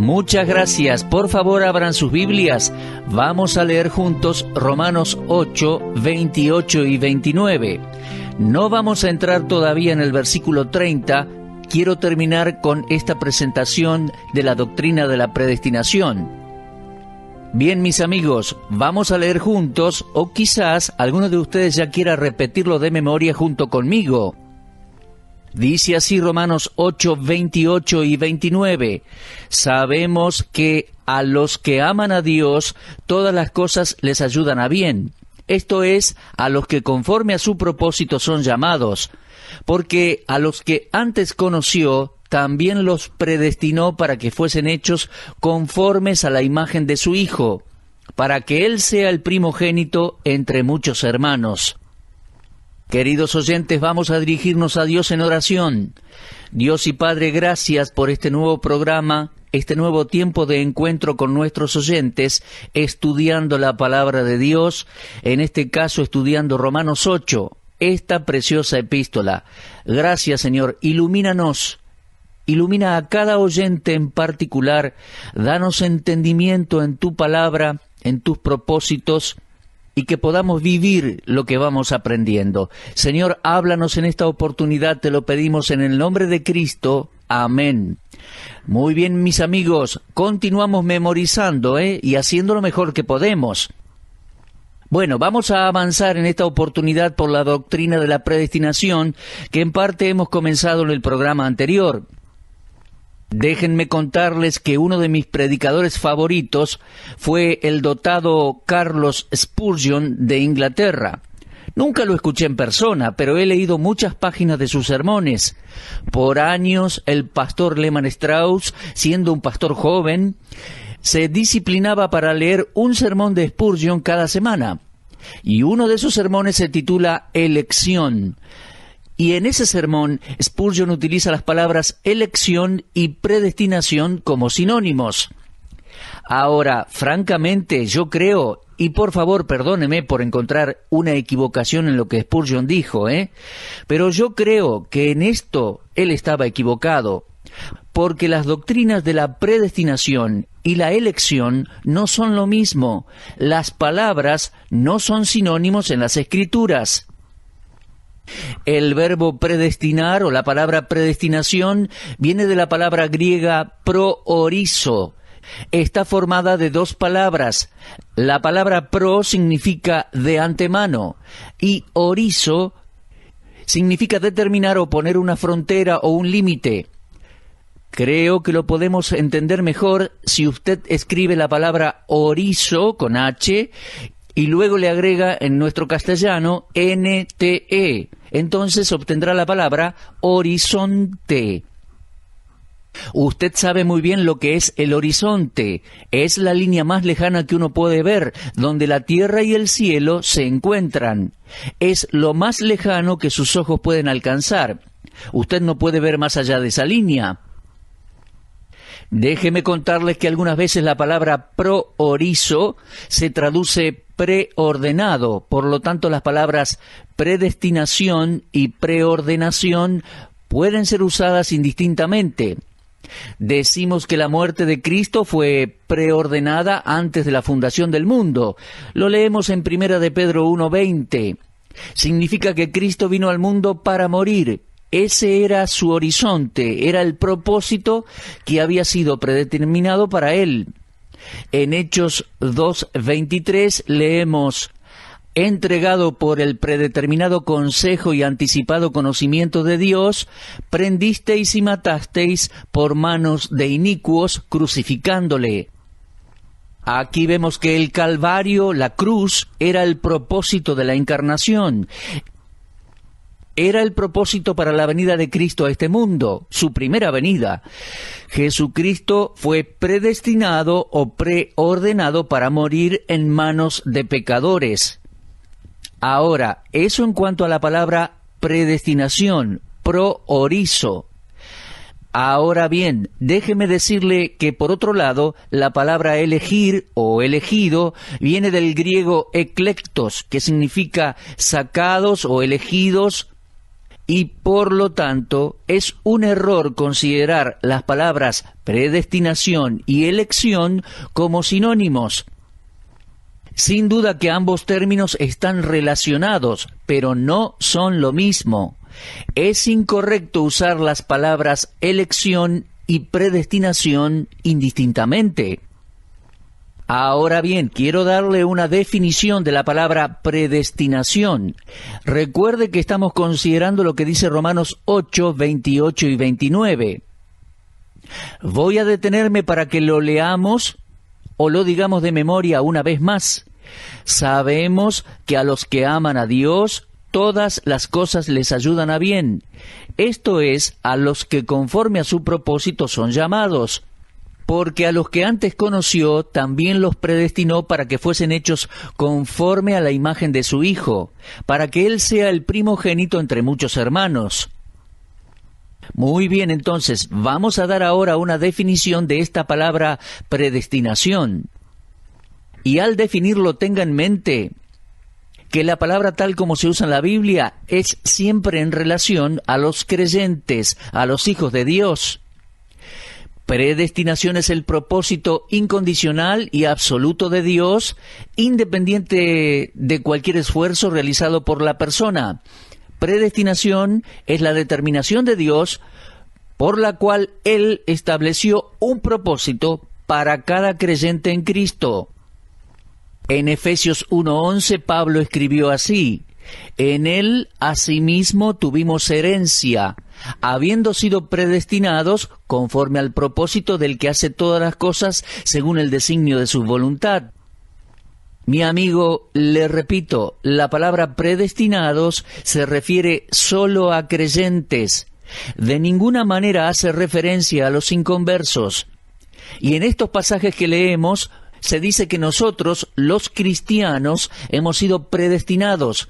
Muchas gracias. Por favor, abran sus Biblias. Vamos a leer juntos Romanos 8, 28 y 29. No vamos a entrar todavía en el versículo 30. Quiero terminar con esta presentación de la doctrina de la predestinación. Bien, mis amigos, vamos a leer juntos o quizás alguno de ustedes ya quiera repetirlo de memoria junto conmigo. Dice así Romanos 8, 28 y 29. Sabemos que a los que aman a Dios todas las cosas les ayudan a bien. Esto es, a los que conforme a su propósito son llamados. Porque a los que antes conoció, también los predestinó para que fuesen hechos conformes a la imagen de su Hijo, para que Él sea el primogénito entre muchos hermanos. Queridos oyentes, vamos a dirigirnos a Dios en oración. Dios y Padre, gracias por este nuevo programa, este nuevo tiempo de encuentro con nuestros oyentes, estudiando la palabra de Dios, en este caso estudiando Romanos 8, esta preciosa epístola. Gracias, Señor, ilumínanos. Ilumina a cada oyente en particular, danos entendimiento en tu palabra, en tus propósitos, y que podamos vivir lo que vamos aprendiendo. Señor, háblanos en esta oportunidad, te lo pedimos en el nombre de Cristo. Amén. Muy bien, mis amigos, continuamos memorizando ¿eh? y haciendo lo mejor que podemos. Bueno, vamos a avanzar en esta oportunidad por la doctrina de la predestinación que en parte hemos comenzado en el programa anterior. Déjenme contarles que uno de mis predicadores favoritos fue el dotado Carlos Spurgeon de Inglaterra. Nunca lo escuché en persona, pero he leído muchas páginas de sus sermones. Por años el pastor Lehman Strauss, siendo un pastor joven, se disciplinaba para leer un sermón de Spurgeon cada semana. Y uno de sus sermones se titula Elección. Y en ese sermón, Spurgeon utiliza las palabras elección y predestinación como sinónimos. Ahora, francamente, yo creo, y por favor perdóneme por encontrar una equivocación en lo que Spurgeon dijo, ¿eh? pero yo creo que en esto él estaba equivocado, porque las doctrinas de la predestinación y la elección no son lo mismo. Las palabras no son sinónimos en las escrituras. El verbo predestinar o la palabra predestinación viene de la palabra griega pro-orizo. Está formada de dos palabras. La palabra pro significa de antemano y orizo significa determinar o poner una frontera o un límite. Creo que lo podemos entender mejor si usted escribe la palabra orizo con H y luego le agrega en nuestro castellano NTE. Entonces obtendrá la palabra horizonte. Usted sabe muy bien lo que es el horizonte. Es la línea más lejana que uno puede ver, donde la tierra y el cielo se encuentran. Es lo más lejano que sus ojos pueden alcanzar. Usted no puede ver más allá de esa línea. Déjeme contarles que algunas veces la palabra prohorizo se traduce preordenado. Por lo tanto, las palabras predestinación y preordenación pueden ser usadas indistintamente. Decimos que la muerte de Cristo fue preordenada antes de la fundación del mundo. Lo leemos en Primera de Pedro 1:20. Significa que Cristo vino al mundo para morir. Ese era su horizonte, era el propósito que había sido predeterminado para él. En Hechos 2.23 leemos, entregado por el predeterminado consejo y anticipado conocimiento de Dios, prendisteis y matasteis por manos de inicuos crucificándole. Aquí vemos que el Calvario, la cruz, era el propósito de la encarnación. Era el propósito para la venida de Cristo a este mundo, su primera venida. Jesucristo fue predestinado o preordenado para morir en manos de pecadores. Ahora, eso en cuanto a la palabra predestinación, proorizo. Ahora bien, déjeme decirle que por otro lado, la palabra elegir o elegido viene del griego eclectos, que significa sacados o elegidos y por lo tanto es un error considerar las palabras predestinación y elección como sinónimos. Sin duda que ambos términos están relacionados, pero no son lo mismo. Es incorrecto usar las palabras elección y predestinación indistintamente. Ahora bien, quiero darle una definición de la palabra predestinación. Recuerde que estamos considerando lo que dice Romanos 8, 28 y 29. Voy a detenerme para que lo leamos o lo digamos de memoria una vez más. Sabemos que a los que aman a Dios, todas las cosas les ayudan a bien. Esto es, a los que conforme a su propósito son llamados porque a los que antes conoció también los predestinó para que fuesen hechos conforme a la imagen de su Hijo, para que Él sea el primogénito entre muchos hermanos. Muy bien, entonces vamos a dar ahora una definición de esta palabra predestinación. Y al definirlo tenga en mente que la palabra tal como se usa en la Biblia es siempre en relación a los creyentes, a los hijos de Dios. Predestinación es el propósito incondicional y absoluto de Dios, independiente de cualquier esfuerzo realizado por la persona. Predestinación es la determinación de Dios por la cual Él estableció un propósito para cada creyente en Cristo. En Efesios 1.11 Pablo escribió así, en él asimismo tuvimos herencia, habiendo sido predestinados conforme al propósito del que hace todas las cosas según el designio de su voluntad. Mi amigo, le repito, la palabra predestinados se refiere solo a creyentes. De ninguna manera hace referencia a los inconversos. Y en estos pasajes que leemos se dice que nosotros, los cristianos, hemos sido predestinados.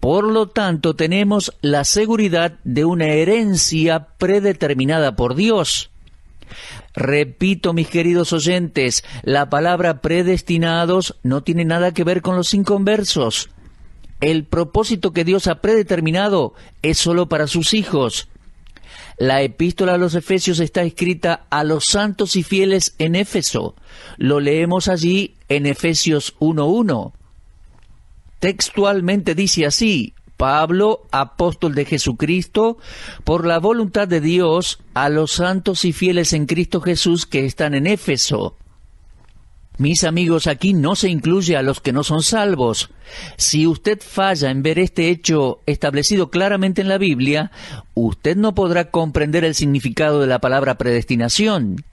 Por lo tanto, tenemos la seguridad de una herencia predeterminada por Dios. Repito, mis queridos oyentes, la palabra predestinados no tiene nada que ver con los inconversos. El propósito que Dios ha predeterminado es solo para sus hijos. La epístola a los Efesios está escrita a los santos y fieles en Éfeso. Lo leemos allí en Efesios 1.1. Textualmente dice así, Pablo, apóstol de Jesucristo, por la voluntad de Dios, a los santos y fieles en Cristo Jesús que están en Éfeso, mis amigos, aquí no se incluye a los que no son salvos. Si usted falla en ver este hecho establecido claramente en la Biblia, usted no podrá comprender el significado de la palabra predestinación.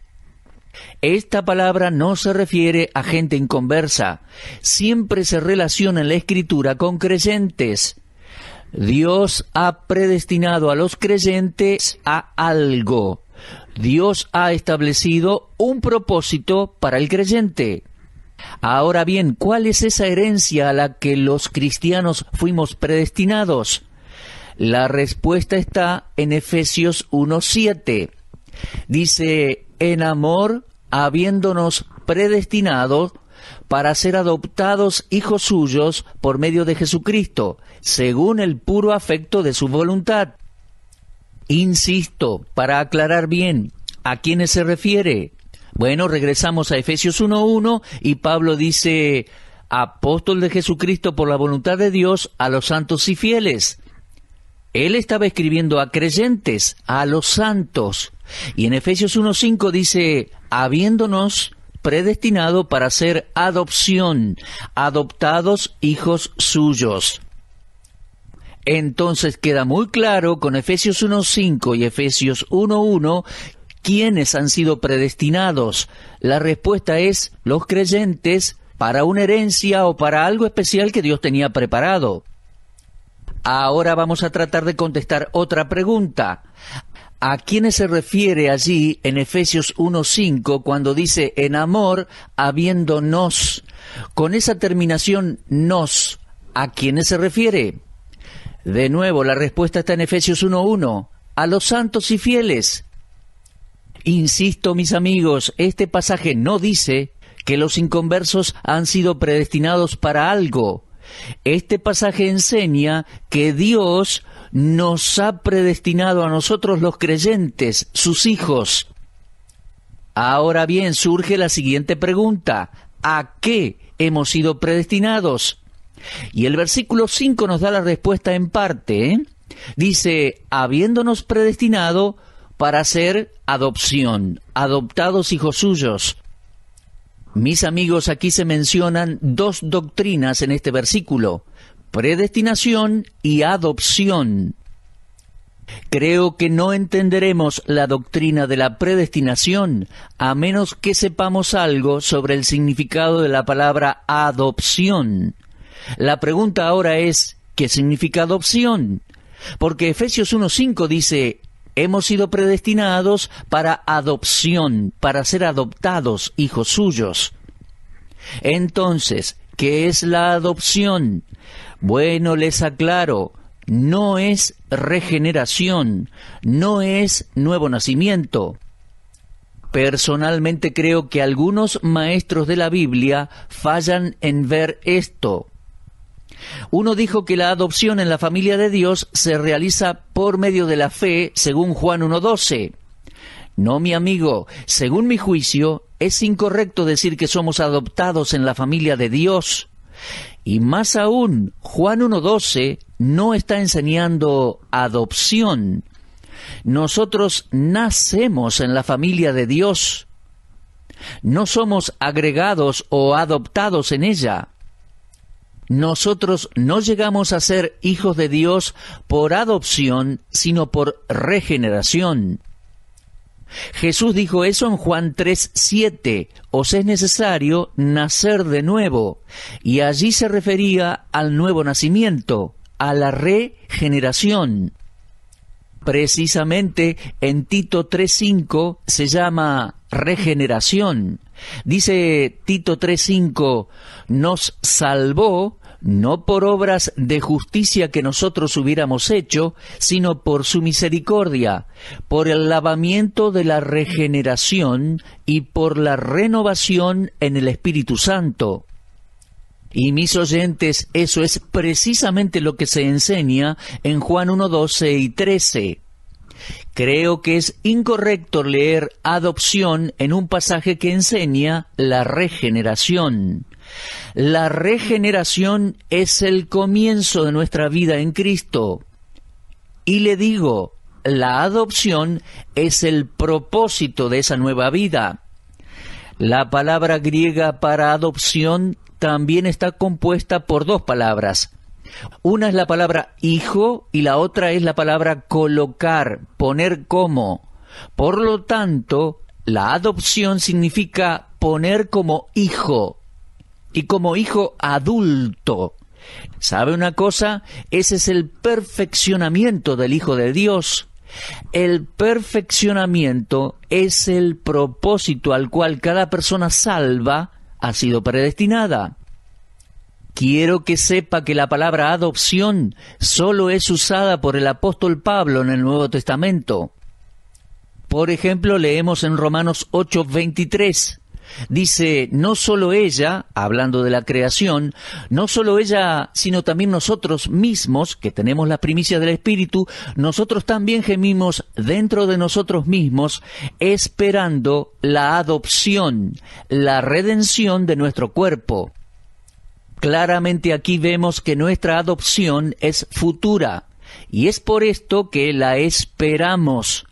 Esta palabra no se refiere a gente inconversa. Siempre se relaciona en la Escritura con creyentes. Dios ha predestinado a los creyentes a algo. Dios ha establecido un propósito para el creyente. Ahora bien, ¿cuál es esa herencia a la que los cristianos fuimos predestinados? La respuesta está en Efesios 1.7. Dice, en amor, habiéndonos predestinado para ser adoptados hijos suyos por medio de Jesucristo, según el puro afecto de su voluntad Insisto, para aclarar bien, ¿a quiénes se refiere? Bueno, regresamos a Efesios 1.1 y Pablo dice, apóstol de Jesucristo por la voluntad de Dios a los santos y fieles. Él estaba escribiendo a creyentes, a los santos. Y en Efesios 1.5 dice, habiéndonos predestinado para ser adopción, adoptados hijos suyos. Entonces queda muy claro con Efesios 1.5 y Efesios 1.1 quiénes han sido predestinados. La respuesta es los creyentes para una herencia o para algo especial que Dios tenía preparado. Ahora vamos a tratar de contestar otra pregunta. ¿A quiénes se refiere allí en Efesios 1.5 cuando dice en amor habiéndonos? Con esa terminación nos, ¿a quiénes se refiere? De nuevo, la respuesta está en Efesios 1.1, a los santos y fieles. Insisto, mis amigos, este pasaje no dice que los inconversos han sido predestinados para algo. Este pasaje enseña que Dios nos ha predestinado a nosotros los creyentes, sus hijos. Ahora bien, surge la siguiente pregunta. ¿A qué hemos sido predestinados? Y el versículo 5 nos da la respuesta en parte. ¿eh? Dice, habiéndonos predestinado para ser adopción, adoptados hijos suyos. Mis amigos, aquí se mencionan dos doctrinas en este versículo, predestinación y adopción. Creo que no entenderemos la doctrina de la predestinación a menos que sepamos algo sobre el significado de la palabra adopción. La pregunta ahora es, ¿qué significa adopción? Porque Efesios 1.5 dice, hemos sido predestinados para adopción, para ser adoptados hijos suyos. Entonces, ¿qué es la adopción? Bueno, les aclaro, no es regeneración, no es nuevo nacimiento. Personalmente creo que algunos maestros de la Biblia fallan en ver esto. Uno dijo que la adopción en la familia de Dios se realiza por medio de la fe, según Juan 1.12. No, mi amigo, según mi juicio, es incorrecto decir que somos adoptados en la familia de Dios. Y más aún, Juan 1.12 no está enseñando adopción. Nosotros nacemos en la familia de Dios. No somos agregados o adoptados en ella nosotros no llegamos a ser hijos de Dios por adopción, sino por regeneración. Jesús dijo eso en Juan 3:7, os es necesario nacer de nuevo, y allí se refería al nuevo nacimiento, a la regeneración. Precisamente en Tito 3:5 se llama regeneración. Dice Tito 3:5, nos salvó no por obras de justicia que nosotros hubiéramos hecho, sino por su misericordia, por el lavamiento de la regeneración y por la renovación en el Espíritu Santo. Y mis oyentes, eso es precisamente lo que se enseña en Juan 1, 12 y 13. Creo que es incorrecto leer adopción en un pasaje que enseña la regeneración. La regeneración es el comienzo de nuestra vida en Cristo. Y le digo, la adopción es el propósito de esa nueva vida. La palabra griega para adopción también está compuesta por dos palabras. Una es la palabra hijo y la otra es la palabra colocar, poner como. Por lo tanto, la adopción significa poner como hijo y como hijo adulto. ¿Sabe una cosa? Ese es el perfeccionamiento del Hijo de Dios. El perfeccionamiento es el propósito al cual cada persona salva ha sido predestinada. Quiero que sepa que la palabra adopción solo es usada por el apóstol Pablo en el Nuevo Testamento. Por ejemplo, leemos en Romanos 8:23, Dice, no solo ella, hablando de la creación, no solo ella, sino también nosotros mismos, que tenemos la primicia del Espíritu, nosotros también gemimos dentro de nosotros mismos, esperando la adopción, la redención de nuestro cuerpo. Claramente aquí vemos que nuestra adopción es futura, y es por esto que la esperamos.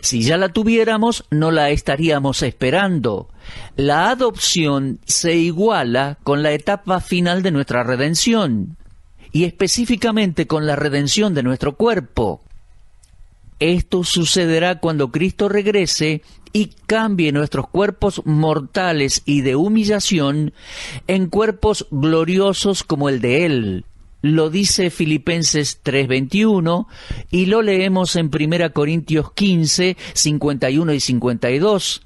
Si ya la tuviéramos, no la estaríamos esperando. La adopción se iguala con la etapa final de nuestra redención y específicamente con la redención de nuestro cuerpo. Esto sucederá cuando Cristo regrese y cambie nuestros cuerpos mortales y de humillación en cuerpos gloriosos como el de Él. Lo dice Filipenses 3:21 y lo leemos en 1 Corintios 15, 51 y 52.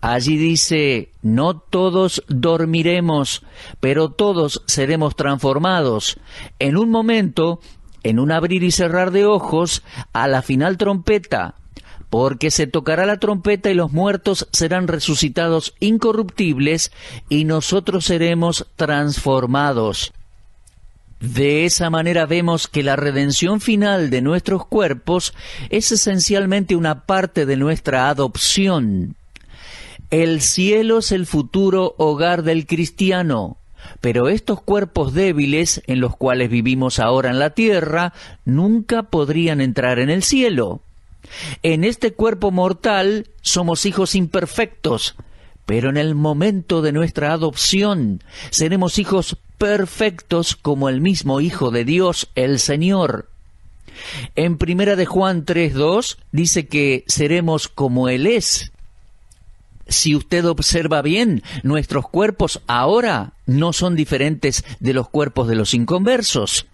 Allí dice, no todos dormiremos, pero todos seremos transformados. En un momento, en un abrir y cerrar de ojos, a la final trompeta, porque se tocará la trompeta y los muertos serán resucitados incorruptibles y nosotros seremos transformados. De esa manera vemos que la redención final de nuestros cuerpos es esencialmente una parte de nuestra adopción el cielo es el futuro hogar del cristiano, pero estos cuerpos débiles en los cuales vivimos ahora en la tierra nunca podrían entrar en el cielo. En este cuerpo mortal somos hijos imperfectos, pero en el momento de nuestra adopción seremos hijos perfectos como el mismo Hijo de Dios, el Señor. En primera de Juan 3:2 dice que seremos como él es, si usted observa bien, nuestros cuerpos ahora no son diferentes de los cuerpos de los inconversos.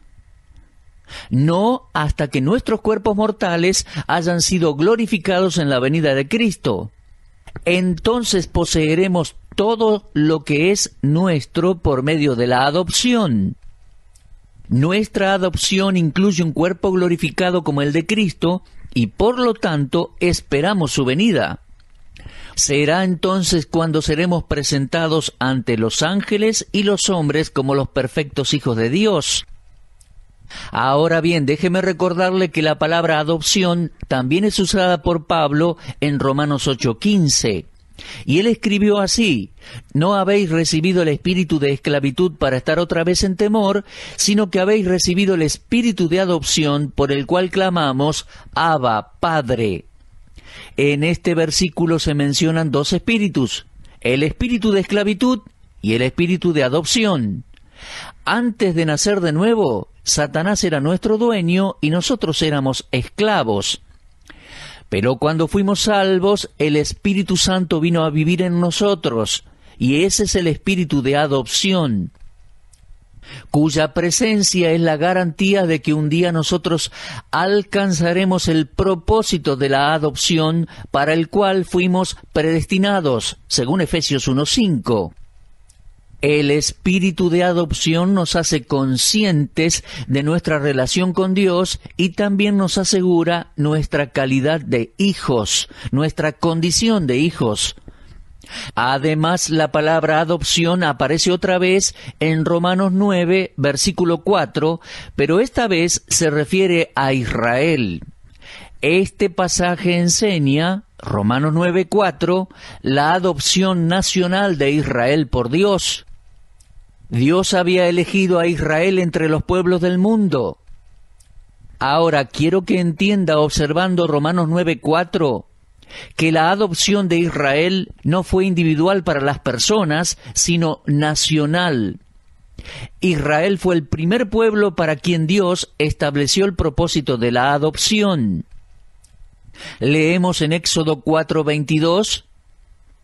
No hasta que nuestros cuerpos mortales hayan sido glorificados en la venida de Cristo. Entonces poseeremos todo lo que es nuestro por medio de la adopción. Nuestra adopción incluye un cuerpo glorificado como el de Cristo y por lo tanto esperamos su venida. Será entonces cuando seremos presentados ante los ángeles y los hombres como los perfectos hijos de Dios. Ahora bien, déjeme recordarle que la palabra adopción también es usada por Pablo en Romanos 8:15. Y él escribió así, no habéis recibido el espíritu de esclavitud para estar otra vez en temor, sino que habéis recibido el espíritu de adopción por el cual clamamos, Abba, Padre. En este versículo se mencionan dos espíritus, el espíritu de esclavitud y el espíritu de adopción. Antes de nacer de nuevo, Satanás era nuestro dueño y nosotros éramos esclavos. Pero cuando fuimos salvos, el Espíritu Santo vino a vivir en nosotros, y ese es el espíritu de adopción cuya presencia es la garantía de que un día nosotros alcanzaremos el propósito de la adopción para el cual fuimos predestinados, según Efesios 1.5. El espíritu de adopción nos hace conscientes de nuestra relación con Dios y también nos asegura nuestra calidad de hijos, nuestra condición de hijos. Además, la palabra adopción aparece otra vez en Romanos 9, versículo 4, pero esta vez se refiere a Israel. Este pasaje enseña, Romanos 9, 4, la adopción nacional de Israel por Dios. Dios había elegido a Israel entre los pueblos del mundo. Ahora quiero que entienda observando Romanos 9, 4, que la adopción de Israel no fue individual para las personas, sino nacional. Israel fue el primer pueblo para quien Dios estableció el propósito de la adopción. Leemos en Éxodo 4:22,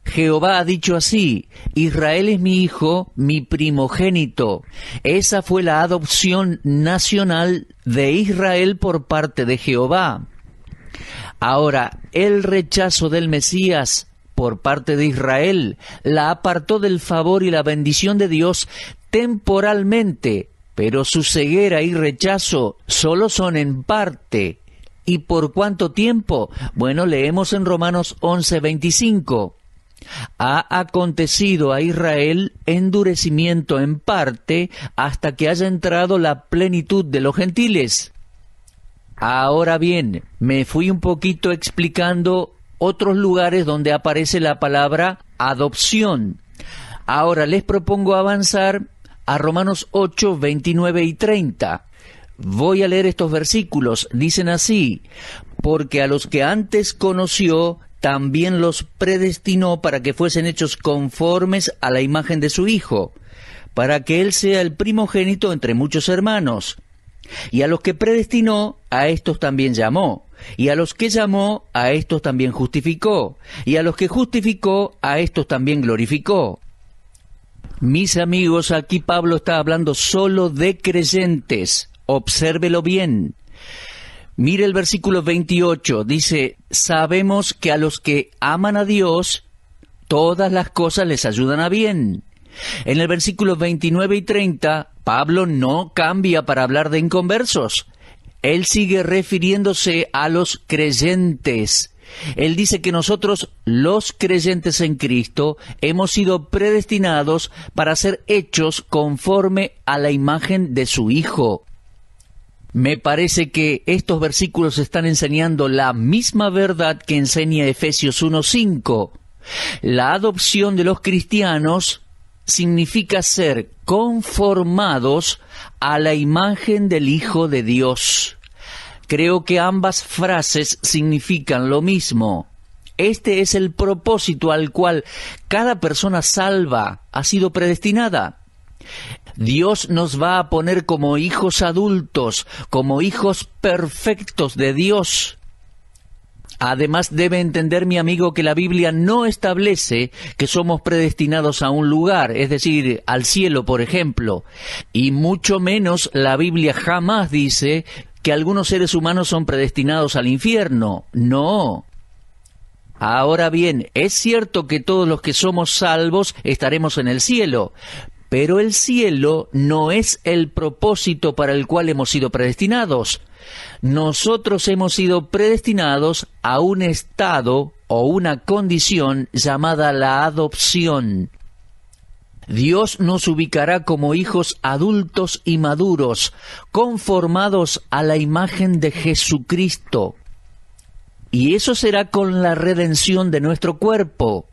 Jehová ha dicho así, Israel es mi hijo, mi primogénito. Esa fue la adopción nacional de Israel por parte de Jehová. Ahora, el rechazo del Mesías por parte de Israel la apartó del favor y la bendición de Dios temporalmente, pero su ceguera y rechazo solo son en parte. ¿Y por cuánto tiempo? Bueno, leemos en Romanos 11:25. Ha acontecido a Israel endurecimiento en parte hasta que haya entrado la plenitud de los gentiles. Ahora bien, me fui un poquito explicando otros lugares donde aparece la palabra adopción. Ahora les propongo avanzar a Romanos 8, 29 y 30. Voy a leer estos versículos. Dicen así, porque a los que antes conoció, también los predestinó para que fuesen hechos conformes a la imagen de su Hijo, para que Él sea el primogénito entre muchos hermanos. Y a los que predestinó, a estos también llamó. Y a los que llamó, a estos también justificó. Y a los que justificó, a estos también glorificó. Mis amigos, aquí Pablo está hablando solo de creyentes. Obsérvelo bien. Mire el versículo 28, dice, sabemos que a los que aman a Dios, todas las cosas les ayudan a bien. En el versículo 29 y 30, Pablo no cambia para hablar de inconversos. Él sigue refiriéndose a los creyentes. Él dice que nosotros, los creyentes en Cristo, hemos sido predestinados para ser hechos conforme a la imagen de su Hijo. Me parece que estos versículos están enseñando la misma verdad que enseña Efesios 1.5. La adopción de los cristianos significa ser conformados a la imagen del Hijo de Dios. Creo que ambas frases significan lo mismo. Este es el propósito al cual cada persona salva ha sido predestinada. Dios nos va a poner como hijos adultos, como hijos perfectos de Dios. Además debe entender mi amigo que la Biblia no establece que somos predestinados a un lugar, es decir, al cielo, por ejemplo, y mucho menos la Biblia jamás dice que algunos seres humanos son predestinados al infierno. No. Ahora bien, es cierto que todos los que somos salvos estaremos en el cielo, pero el cielo no es el propósito para el cual hemos sido predestinados nosotros hemos sido predestinados a un estado o una condición llamada la adopción. Dios nos ubicará como hijos adultos y maduros, conformados a la imagen de Jesucristo. Y eso será con la redención de nuestro cuerpo.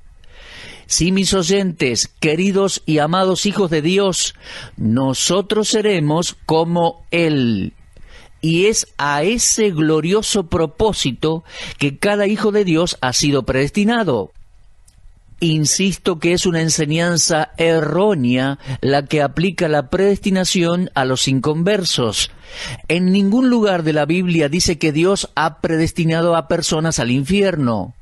Sí, mis oyentes, queridos y amados hijos de Dios, nosotros seremos como Él. Y es a ese glorioso propósito que cada hijo de Dios ha sido predestinado. Insisto que es una enseñanza errónea la que aplica la predestinación a los inconversos. En ningún lugar de la Biblia dice que Dios ha predestinado a personas al infierno.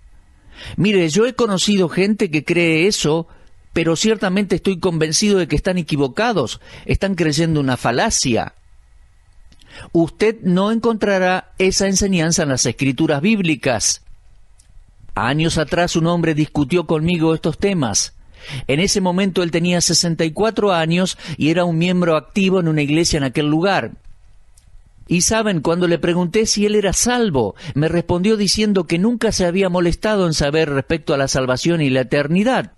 Mire, yo he conocido gente que cree eso, pero ciertamente estoy convencido de que están equivocados, están creyendo una falacia. Usted no encontrará esa enseñanza en las escrituras bíblicas. Años atrás un hombre discutió conmigo estos temas. En ese momento él tenía 64 años y era un miembro activo en una iglesia en aquel lugar. Y saben, cuando le pregunté si él era salvo, me respondió diciendo que nunca se había molestado en saber respecto a la salvación y la eternidad.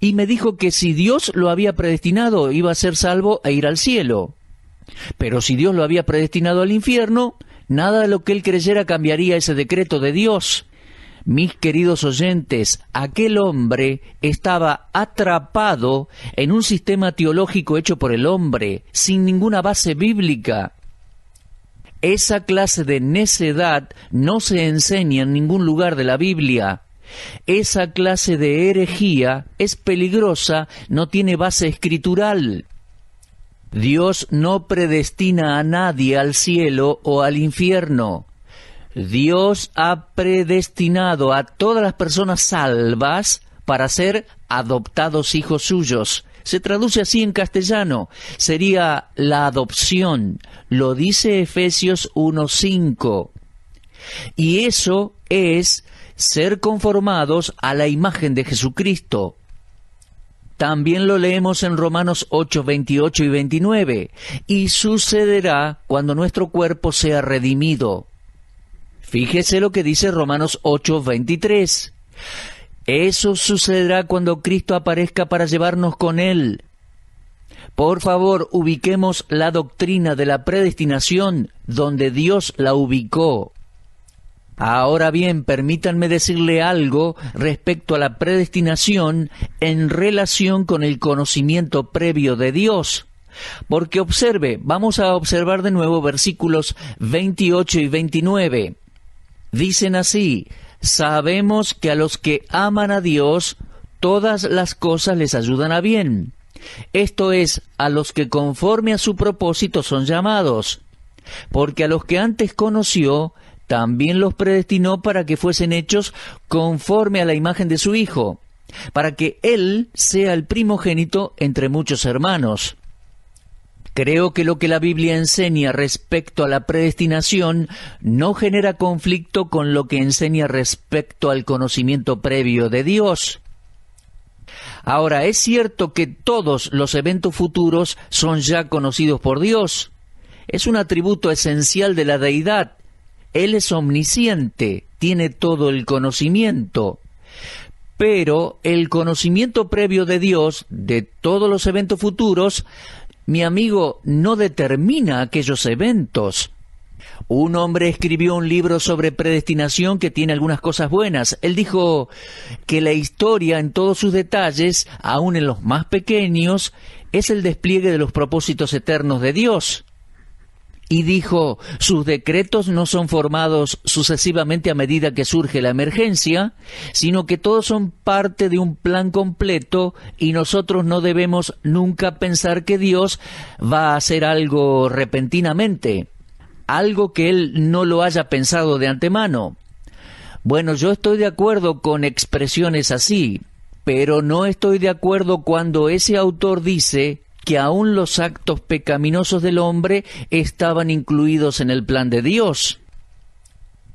Y me dijo que si Dios lo había predestinado, iba a ser salvo e ir al cielo. Pero si Dios lo había predestinado al infierno, nada de lo que él creyera cambiaría ese decreto de Dios. Mis queridos oyentes, aquel hombre estaba atrapado en un sistema teológico hecho por el hombre, sin ninguna base bíblica. Esa clase de necedad no se enseña en ningún lugar de la Biblia. Esa clase de herejía es peligrosa, no tiene base escritural. Dios no predestina a nadie al cielo o al infierno. Dios ha predestinado a todas las personas salvas para ser adoptados hijos suyos. Se traduce así en castellano. Sería la adopción. Lo dice Efesios 1.5. Y eso es ser conformados a la imagen de Jesucristo. También lo leemos en Romanos 8, 28 y 29. Y sucederá cuando nuestro cuerpo sea redimido. Fíjese lo que dice Romanos 8, 23. Eso sucederá cuando Cristo aparezca para llevarnos con Él. Por favor, ubiquemos la doctrina de la predestinación donde Dios la ubicó. Ahora bien, permítanme decirle algo respecto a la predestinación en relación con el conocimiento previo de Dios. Porque observe, vamos a observar de nuevo versículos 28 y 29. Dicen así, sabemos que a los que aman a Dios, todas las cosas les ayudan a bien. Esto es, a los que conforme a su propósito son llamados. Porque a los que antes conoció, también los predestinó para que fuesen hechos conforme a la imagen de su Hijo, para que Él sea el primogénito entre muchos hermanos. Creo que lo que la Biblia enseña respecto a la predestinación no genera conflicto con lo que enseña respecto al conocimiento previo de Dios. Ahora, es cierto que todos los eventos futuros son ya conocidos por Dios. Es un atributo esencial de la deidad él es omnisciente, tiene todo el conocimiento. Pero el conocimiento previo de Dios, de todos los eventos futuros, mi amigo, no determina aquellos eventos. Un hombre escribió un libro sobre predestinación que tiene algunas cosas buenas. Él dijo que la historia en todos sus detalles, aun en los más pequeños, es el despliegue de los propósitos eternos de Dios y dijo, sus decretos no son formados sucesivamente a medida que surge la emergencia, sino que todos son parte de un plan completo y nosotros no debemos nunca pensar que Dios va a hacer algo repentinamente, algo que Él no lo haya pensado de antemano. Bueno, yo estoy de acuerdo con expresiones así, pero no estoy de acuerdo cuando ese autor dice que aún los actos pecaminosos del hombre estaban incluidos en el plan de Dios.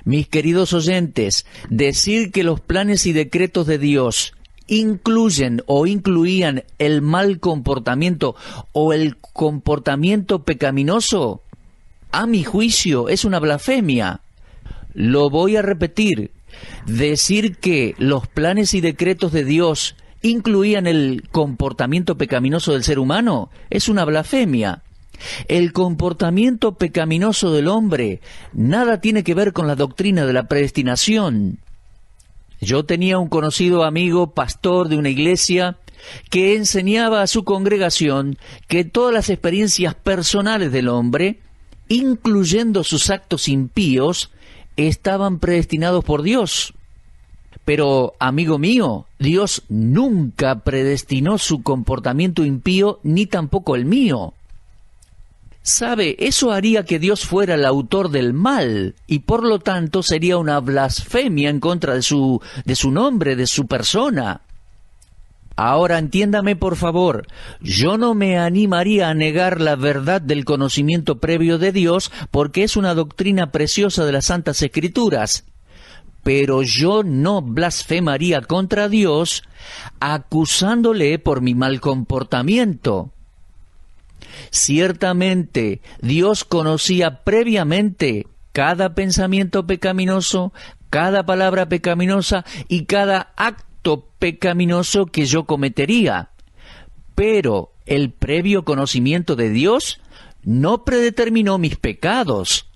Mis queridos oyentes, decir que los planes y decretos de Dios incluyen o incluían el mal comportamiento o el comportamiento pecaminoso, a mi juicio es una blasfemia. Lo voy a repetir. Decir que los planes y decretos de Dios incluían el comportamiento pecaminoso del ser humano, es una blasfemia. El comportamiento pecaminoso del hombre nada tiene que ver con la doctrina de la predestinación. Yo tenía un conocido amigo, pastor de una iglesia, que enseñaba a su congregación que todas las experiencias personales del hombre, incluyendo sus actos impíos, estaban predestinados por Dios. Pero, amigo mío, Dios nunca predestinó su comportamiento impío ni tampoco el mío. Sabe, eso haría que Dios fuera el autor del mal y por lo tanto sería una blasfemia en contra de su, de su nombre, de su persona. Ahora entiéndame por favor, yo no me animaría a negar la verdad del conocimiento previo de Dios porque es una doctrina preciosa de las Santas Escrituras pero yo no blasfemaría contra Dios acusándole por mi mal comportamiento. Ciertamente, Dios conocía previamente cada pensamiento pecaminoso, cada palabra pecaminosa y cada acto pecaminoso que yo cometería. Pero el previo conocimiento de Dios no predeterminó mis pecados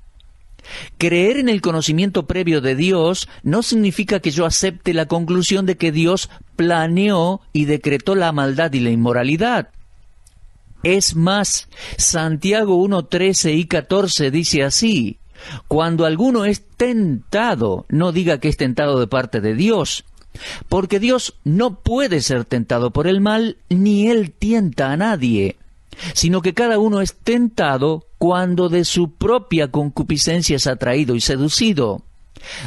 Creer en el conocimiento previo de Dios no significa que yo acepte la conclusión de que Dios planeó y decretó la maldad y la inmoralidad. Es más, Santiago 1, 13 y 14 dice así, cuando alguno es tentado, no diga que es tentado de parte de Dios, porque Dios no puede ser tentado por el mal, ni él tienta a nadie, sino que cada uno es tentado cuando de su propia concupiscencia es atraído y seducido.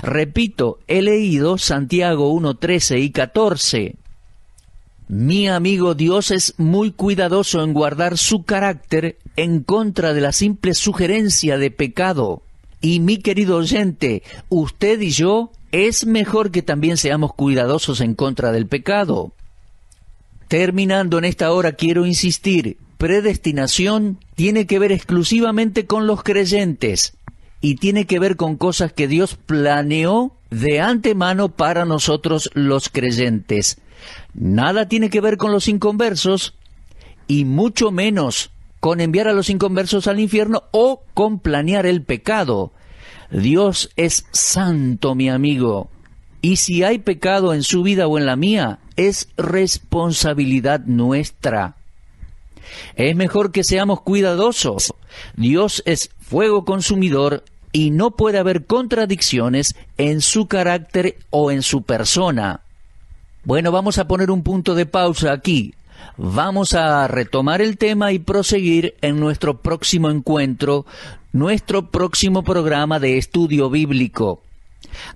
Repito, he leído Santiago 1.13 y 14. Mi amigo Dios es muy cuidadoso en guardar su carácter en contra de la simple sugerencia de pecado. Y mi querido oyente, usted y yo es mejor que también seamos cuidadosos en contra del pecado. Terminando en esta hora quiero insistir predestinación tiene que ver exclusivamente con los creyentes y tiene que ver con cosas que Dios planeó de antemano para nosotros los creyentes. Nada tiene que ver con los inconversos y mucho menos con enviar a los inconversos al infierno o con planear el pecado. Dios es santo, mi amigo. Y si hay pecado en su vida o en la mía, es responsabilidad nuestra. Es mejor que seamos cuidadosos. Dios es fuego consumidor y no puede haber contradicciones en su carácter o en su persona. Bueno, vamos a poner un punto de pausa aquí. Vamos a retomar el tema y proseguir en nuestro próximo encuentro, nuestro próximo programa de estudio bíblico.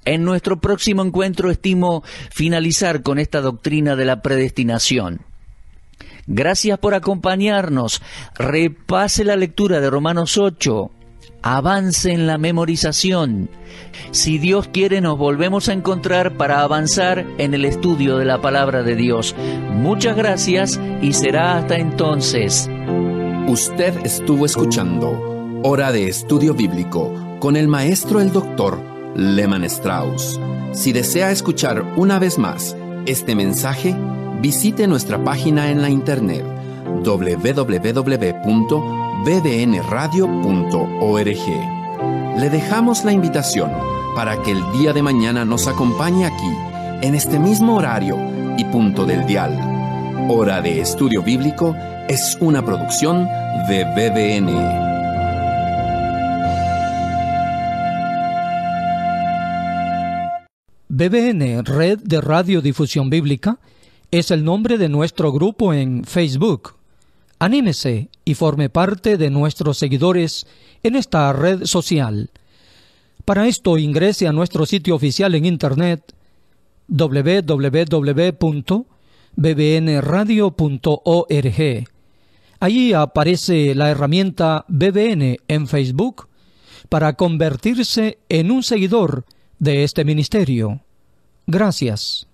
En nuestro próximo encuentro estimo finalizar con esta doctrina de la predestinación. Gracias por acompañarnos. Repase la lectura de Romanos 8. Avance en la memorización. Si Dios quiere, nos volvemos a encontrar para avanzar en el estudio de la palabra de Dios. Muchas gracias y será hasta entonces. Usted estuvo escuchando Hora de Estudio Bíblico con el maestro el doctor Lehman Strauss. Si desea escuchar una vez más este mensaje, visite nuestra página en la internet www.bbnradio.org. Le dejamos la invitación para que el día de mañana nos acompañe aquí, en este mismo horario y punto del dial. Hora de Estudio Bíblico es una producción de BBN. BBN, Red de Radiodifusión Bíblica, es el nombre de nuestro grupo en Facebook. Anímese y forme parte de nuestros seguidores en esta red social. Para esto ingrese a nuestro sitio oficial en internet www.bbnradio.org. Allí aparece la herramienta BBN en Facebook para convertirse en un seguidor de este ministerio. Gracias.